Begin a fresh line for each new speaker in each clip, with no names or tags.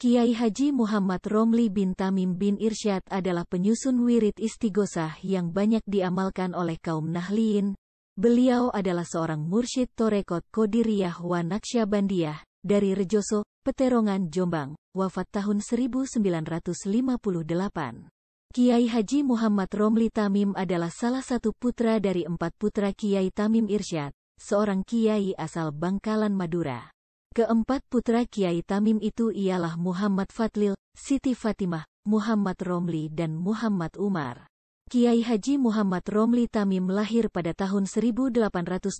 Kiai Haji Muhammad Romli bin Tamim bin Irsyad adalah penyusun wirid istighosah yang banyak diamalkan oleh kaum Nahliin. Beliau adalah seorang mursyid Torekot Kodiriyah wa Naksyabandiyah dari Rejoso, Peterongan, Jombang, wafat tahun 1958. Kiai Haji Muhammad Romli Tamim adalah salah satu putra dari empat putra Kiai Tamim Irsyad, seorang kiai asal Bangkalan Madura. Keempat putra Kiai Tamim itu ialah Muhammad Fadlil, Siti Fatimah, Muhammad Romli dan Muhammad Umar. Kiai Haji Muhammad Romli Tamim lahir pada tahun 1888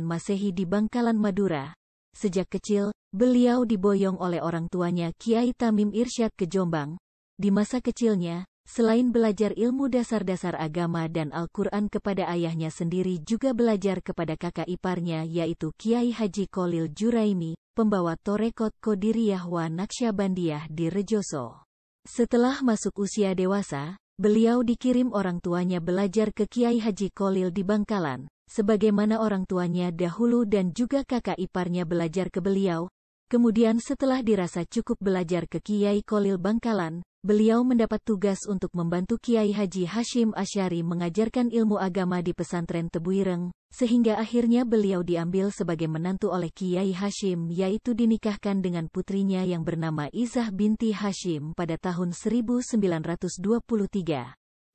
Masehi di Bangkalan Madura. Sejak kecil, beliau diboyong oleh orang tuanya Kiai Tamim Irsyad ke Jombang. Di masa kecilnya, Selain belajar ilmu dasar-dasar agama dan Al-Quran kepada ayahnya sendiri juga belajar kepada kakak iparnya yaitu Kiai Haji Kolil Juraimi, pembawa Torekot Kodiriyah wa Naksabandiyah di Rejoso. Setelah masuk usia dewasa, beliau dikirim orang tuanya belajar ke Kiai Haji Kolil di Bangkalan, sebagaimana orang tuanya dahulu dan juga kakak iparnya belajar ke beliau. Kemudian setelah dirasa cukup belajar ke Kiai Kolil Bangkalan, beliau mendapat tugas untuk membantu Kiai Haji Hashim Asyari mengajarkan ilmu agama di pesantren Tebuireng, sehingga akhirnya beliau diambil sebagai menantu oleh Kiai Hashim yaitu dinikahkan dengan putrinya yang bernama Izah binti Hashim pada tahun 1923.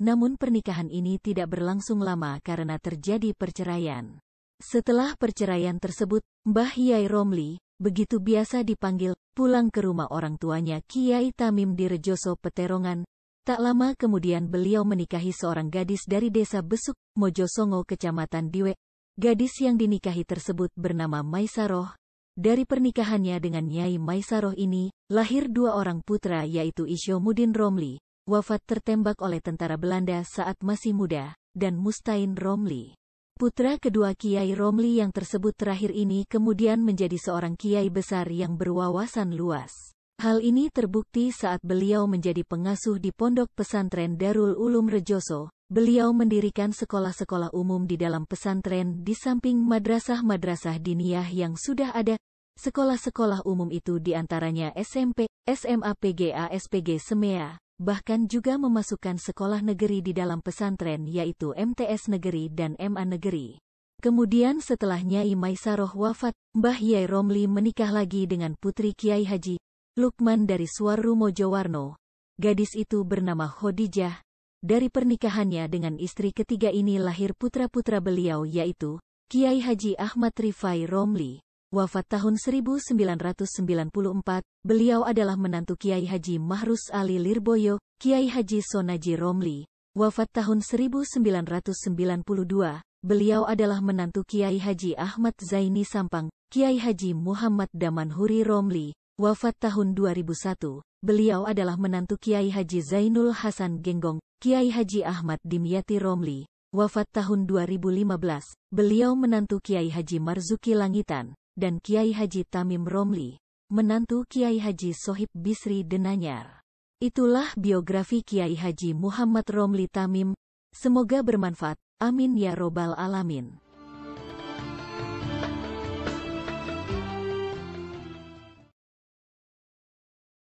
Namun pernikahan ini tidak berlangsung lama karena terjadi perceraian. Setelah perceraian tersebut, Mbah Yai Romli, begitu biasa dipanggil, pulang ke rumah orang tuanya Kiai Tamim di Rejoso Peterongan. Tak lama kemudian beliau menikahi seorang gadis dari desa Besuk, Mojosongo, Kecamatan Diwe. Gadis yang dinikahi tersebut bernama Maisaroh. Dari pernikahannya dengan Nyai Maisaroh ini, lahir dua orang putra yaitu Mudin Romli, wafat tertembak oleh tentara Belanda saat masih muda, dan Mustain Romli. Putra kedua Kiai Romli yang tersebut terakhir ini kemudian menjadi seorang kiai besar yang berwawasan luas. Hal ini terbukti saat beliau menjadi pengasuh di Pondok Pesantren Darul Ulum Rejoso. Beliau mendirikan sekolah-sekolah umum di dalam pesantren di samping madrasah-madrasah diniyah yang sudah ada. Sekolah-sekolah umum itu diantaranya SMP, SMA PGA, SPG SEMEA, bahkan juga memasukkan sekolah negeri di dalam pesantren yaitu MTS Negeri dan MA Negeri. Kemudian setelah Nyai Maisaroh wafat, Mbah Yai Romli menikah lagi dengan putri Kiai Haji, Lukman dari Suwarumo Jowarno. Gadis itu bernama Khodijah. Dari pernikahannya dengan istri ketiga ini lahir putra-putra beliau yaitu Kiai Haji Ahmad Rifai Romli wafat tahun 1994, beliau adalah menantu Kiai Haji Mahrus Ali Lirboyo, Kiai Haji Sonaji Romli. Wafat tahun 1992, beliau adalah menantu Kiai Haji Ahmad Zaini Sampang, Kiai Haji Muhammad Damanhuri Romli. Wafat tahun 2001, beliau adalah menantu Kiai Haji Zainul Hasan Genggong, Kiai Haji Ahmad Dimyati Romli. Wafat tahun 2015, beliau menantu Kiai Haji Marzuki Langitan dan Kiai Haji Tamim Romli, menantu Kiai Haji Sohib Bisri Denanyar. Itulah biografi Kiai Haji Muhammad Romli Tamim. Semoga bermanfaat. Amin ya robbal alamin.